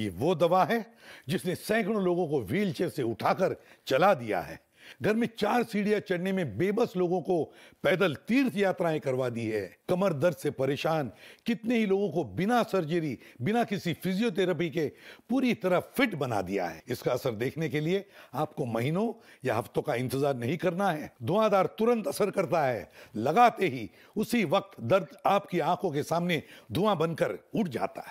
ये वो दवा है जिसने सैकड़ों लोगों को व्हीलचेयर से उठाकर चला दिया है घर में चार सीढ़ियां चढ़ने में बेबस लोगों को पैदल तीर्थ यात्राएं करवा दी है कमर दर्द से परेशान कितने ही लोगों को बिना सर्जरी बिना किसी फिजियोथेरेपी के पूरी तरह फिट बना दिया है इसका असर देखने के लिए आपको महीनों या हफ्तों का इंतजार नहीं करना है धुआंधार तुरंत असर करता है लगाते ही उसी वक्त दर्द आपकी आंखों के सामने धुआं बनकर उठ जाता है